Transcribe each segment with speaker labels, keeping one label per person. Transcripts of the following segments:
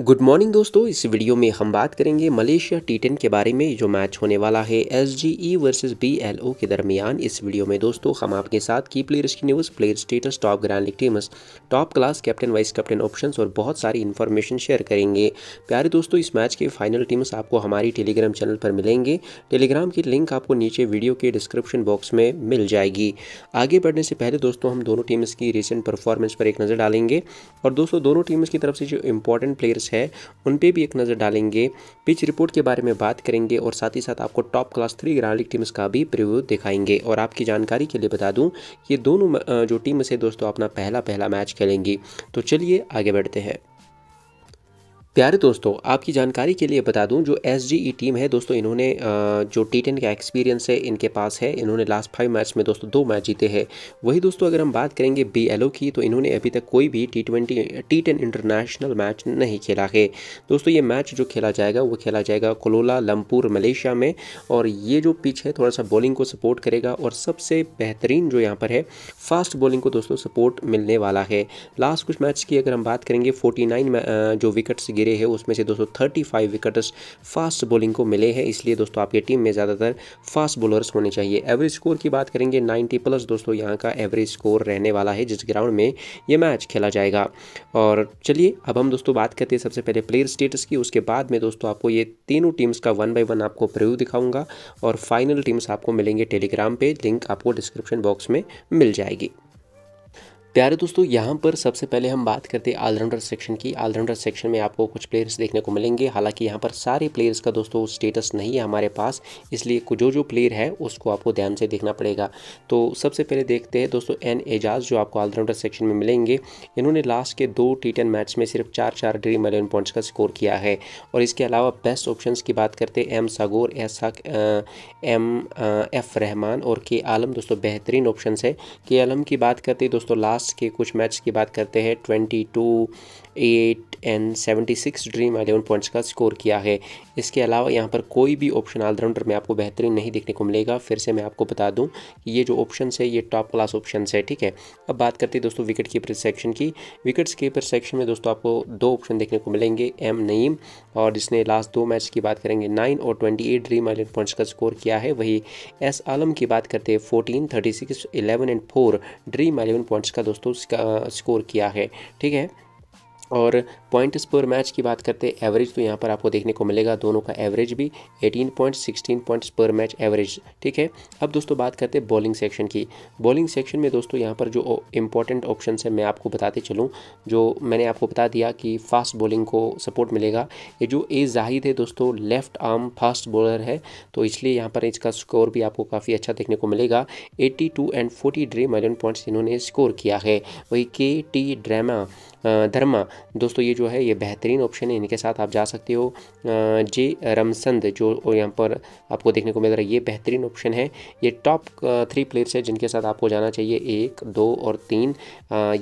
Speaker 1: good morning दोस्तों इस video में हम बात करेंगे मलेशिया टी टेन के बारे में जो मैच होने वाला है S G E versus B L O के दरमियान इस वीडियो में दोस्तों हम आपके साथ की प्लेयर्स की news player status top grand league teams top class captain vice captain options और बहुत सारी इन्फॉर्मेशन शेयर करेंगे प्यारे दोस्तों इस मैच के फाइनल टीम्स आपको हमारी टेलीग्राम चैनल पर मिलेंगे टेलीग्राम की लिंक आपको नीचे वीडियो के डिस्क्रिप्शन बॉक्स में मिल जाएगी आगे बढ़ने से पहले दोस्तों हम दोनों टीम्स की रिसेंट परफॉर्मेंस पर एक नज़र डालेंगे और दोस्तों दोनों टीम्स की तरफ से जो इंपॉर्टेंट प्लेयर्स कोर्सेज है उन पर भी एक नज़र डालेंगे पिच रिपोर्ट के बारे में बात करेंगे और साथ ही साथ आपको top class three grand league teams का भी प्रिव्यू दिखाएंगे और आपकी जानकारी के लिए बता दूँ ये दोनों जो टीम्स है दोस्तों अपना पहला पहला मैच खेलेंगी तो चलिए आगे बढ़ते हैं प्यारे दोस्तों आपकी जानकारी के लिए बता दूं जो एस टीम e है दोस्तों इन्होंने जो टी टेन का एक्सपीरियंस है इनके पास है इन्होंने लास्ट फाइव मैच में दोस्तों दो मैच जीते हैं वही दोस्तों अगर हम बात करेंगे बी की तो इन्होंने अभी तक कोई भी T twenty T ten international match नहीं खेला है दोस्तों ये मैच जो खेला जाएगा वो खेला जाएगा कोलोला लमपुर मलेशिया में और ये जो पिच है थोड़ा सा बॉलिंग को सपोर्ट करेगा और सबसे बेहतरीन जो यहाँ पर है फास्ट बॉलिंग को दोस्तों सपोर्ट मिलने वाला है लास्ट कुछ मैच की अगर हम बात करेंगे फोर्टी जो विकेट्स गिरे हैं उसमें से दोस्तों thirty five wickets fast bowling को मिले हैं इसलिए दोस्तों आपके टीम में ज़्यादातर फास्ट बॉलर्स होने चाहिए एवरेज स्कोर की बात करेंगे नाइन्टी प्लस दोस्तों यहाँ का एवरेज स्कोर रहने वाला है जिस ग्राउंड में ये मैच खेला जाएगा और चलिए अब हम दोस्तों बात करते हैं सबसे पहले प्लेयर स्टेटस की उसके बाद में दोस्तों आपको ये तीनों टीम्स का वन बाई वन आपको प्रव्यू दिखाऊंगा और फाइनल टीम्स आपको मिलेंगे टेलीग्राम पे लिंक आपको डिस्क्रिप्शन बॉक्स में मिल जाएगी प्यारे दोस्तों यहाँ पर सबसे पहले हम बात करते हैं ऑलराउंडर सेक्शन की ऑलराउंडर सेक्शन में आपको कुछ प्लेयर्स देखने को मिलेंगे हालांकि यहाँ पर सारे प्लेयर्स का दोस्तों स्टेटस नहीं है हमारे पास इसलिए जो जो प्लेयर है उसको आपको ध्यान से देखना पड़ेगा तो सबसे पहले देखते हैं दोस्तों एन एजाज जो आपको ऑलराउंडर सेक्शन में मिलेंगे इन्होंने लास्ट के दो टी टेन मैच में सिर्फ चार चार ड्रीम एलेवन पॉइंट्स का स्कोर किया है और इसके अलावा बेस्ट ऑप्शन की बात करते हैं M Sagor S M F Rahman और के आलम दोस्तों बेहतरीन ऑप्शन है के आलम की बात करते दोस्तों लास्ट लास्ट के कुछ मैच की बात करते हैं twenty two eight and seventy six dream eleven points का स्कोर किया है इसके अलावा यहाँ पर कोई भी ऑप्शन ऑलराउंडर में आपको बेहतरीन नहीं देखने को मिलेगा फिर से मैं आपको बता दूँ कि ये जो ऑप्शन है ये टॉप क्लास ऑप्शन है ठीक है अब बात करते हैं दोस्तों विकेट कीपर सेक्शन की विकेट्स कीपर सेक्शन में दोस्तों आपको दो ऑप्शन देखने को मिलेंगे एम नईम और जिसने लास्ट दो मैच की बात करेंगे नाइन और twenty eight dream eleven points का स्कोर किया है वही एस आलम की बात करते हैं fourteen thirty six eleven and four dream eleven points का दोस्तों स्कोर किया है ठीक है और पॉइंट्स पर मैच की बात करते हैं एवरेज तो यहाँ पर आपको देखने को मिलेगा दोनों का एवरेज भी 18 पॉइंट 16 पॉइंट्स पर मैच एवरेज ठीक है अब दोस्तों बात करते हैं बॉलिंग सेक्शन की बॉलिंग सेक्शन में दोस्तों यहाँ पर जो इंपॉर्टेंट ऑप्शन है मैं आपको बताते चलूँ जो मैंने आपको बता दिया कि फास्ट बॉलिंग को सपोर्ट मिलेगा ये जो ए जाहिद है दोस्तों लेफ्ट आर्म फास्ट बॉलर है तो इसलिए यहाँ पर इसका स्कोर भी आपको काफ़ी अच्छा देखने को मिलेगा eighty and forty dream eleven points इन्होंने स्कोर किया है वही के टी ड्रामा धर्मा दोस्तों ये जो है ये बेहतरीन ऑप्शन है इनके साथ आप जा सकते हो जे रमसंद जो यहाँ पर आपको देखने को मिल रहा है ये बेहतरीन ऑप्शन है ये टॉप थ्री प्लेयर्स है जिनके साथ आपको जाना चाहिए एक दो और तीन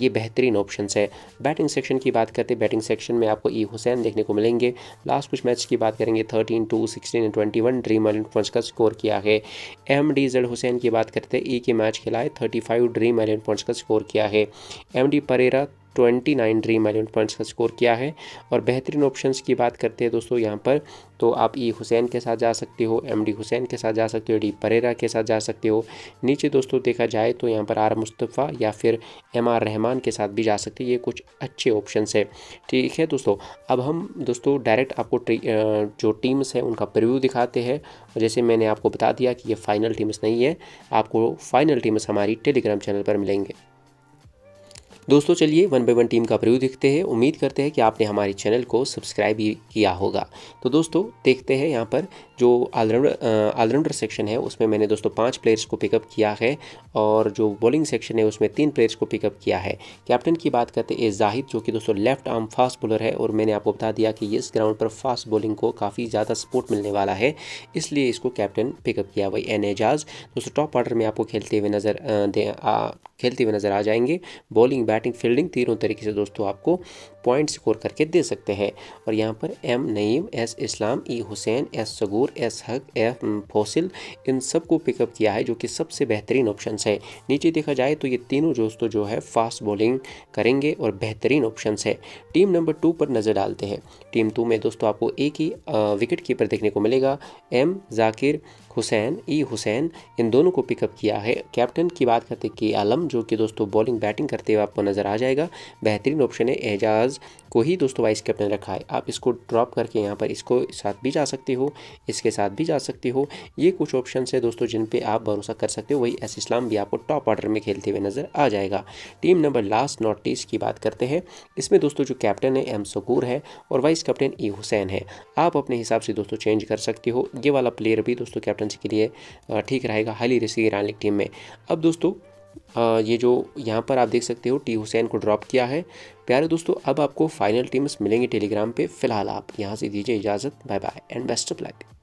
Speaker 1: ये बेहतरीन ऑप्शन है बैटिंग सेक्शन की बात करते हैं बैटिंग सेक्शन में आपको ई e हुसैन देखने को मिलेंगे लास्ट कुछ मैच की बात करेंगे thirteen two sixteen and twenty one dream eleven points का स्कोर किया है एम डी जेड हुसैन की बात करते हैं e के मैच खिलाए thirty five dream eleven points का स्कोर किया है M D Perera twenty nine dream eleven points का स्कोर किया है और बेहतरीन ऑप्शंस की बात करते हैं दोस्तों यहाँ पर तो आप ई हुसैन के साथ जा सकते हो एम डी हुसैन के साथ जा सकते हो डी परेरा के साथ जा सकते हो नीचे दोस्तों देखा जाए तो यहाँ पर आर मुस्तफ़ा या फिर एम आर रहमान के साथ भी जा सकते ये कुछ अच्छे ऑप्शन है ठीक है दोस्तों अब हम दोस्तों डायरेक्ट आपको जो टीम्स हैं उनका प्रिव्यू दिखाते हैं जैसे मैंने आपको बता दिया कि ये फ़ाइनल टीम्स नहीं है आपको फ़ाइनल टीम्स हमारी टेलीग्राम चैनल पर मिलेंगे दोस्तों चलिए वन बाई वन टीम का प्रयोग देखते हैं उम्मीद करते हैं कि आपने हमारे चैनल को सब्सक्राइब भी किया होगा तो दोस्तों देखते हैं यहाँ पर जो ऑलराउंडर ऑलराउंडर सेक्शन है उसमें मैंने दोस्तों पाँच प्लेयर्स को पिकअप किया है और जो बॉलिंग सेक्शन है उसमें तीन प्लेयर्स को पिकअप किया है कैप्टन की बात करते हैं जाहिद जो कि दोस्तों लेफ्ट आर्म फास्ट बॉलर है और मैंने आपको बता दिया कि इस ग्राउंड पर फास्ट बॉलिंग को काफ़ी ज़्यादा सपोर्ट मिलने वाला है इसलिए इसको कैप्टन पिकअप किया वही एन एजाज दोस्तों टॉप ऑर्डर में आपको खेलते हुए नज़र खेलते हुए नज़र आ जाएंगे बॉलिंग बैटिंग फील्डिंग तीनों तरीके से दोस्तों आपको पॉइंट स्कोर करके दे सकते हैं और यहाँ पर M Naeem S Islam E Hussain S Sagor S Haque F फोसिल इन सबको पिकअप किया है जो कि सबसे बेहतरीन ऑप्शन है नीचे देखा जाए तो ये तीनों दोस्तों जो है फास्ट बॉलिंग करेंगे और बेहतरीन ऑप्शन है टीम नंबर टू पर नज़र डालते हैं टीम टू में दोस्तों आपको एक ही विकेट कीपर देखने को मिलेगा एम जाकिर हुसैन ई हुसैन इन दोनों को पिकअप किया है कैप्टन की बात करते के आलम जो कि दोस्तों बॉलिंग बैटिंग करते हुए आपको नज़र आ जाएगा बेहतरीन ऑप्शन है एजाज को ही दोस्तों वाइस कैप्टन रखा है आप इसको ड्रॉप करके यहाँ पर इसको साथ भी जा सकते हो इसके साथ भी जा सकते हो ये कुछ ऑप्शन है दोस्तों जिन पर आप भरोसा कर सकते हो वही एस इस्लाम भी आपको टॉप ऑर्डर में खेलते हुए नज़र आ जाएगा team number last north east की बात करते हैं इसमें दोस्तों जो कैप्टन है एम सकूर है और वाइस कैप्टन ई हुसैन है आप अपने हिसाब से दोस्तों चेंज कर सकते हो ये वाला प्लेयर भी दोस्तों कैप्टन कैप्टनसी के लिए ठीक रहेगा हाईली रिस्की ईरान लीग टीम में अब दोस्तों ये जो यहाँ पर आप देख सकते हो टी हुसैन को ड्रॉप किया है प्यारे दोस्तों अब आपको फाइनल टीम्स मिलेंगी टेलीग्राम पे फिलहाल आप यहाँ से दीजिए इजाज़त bye bye and best of luck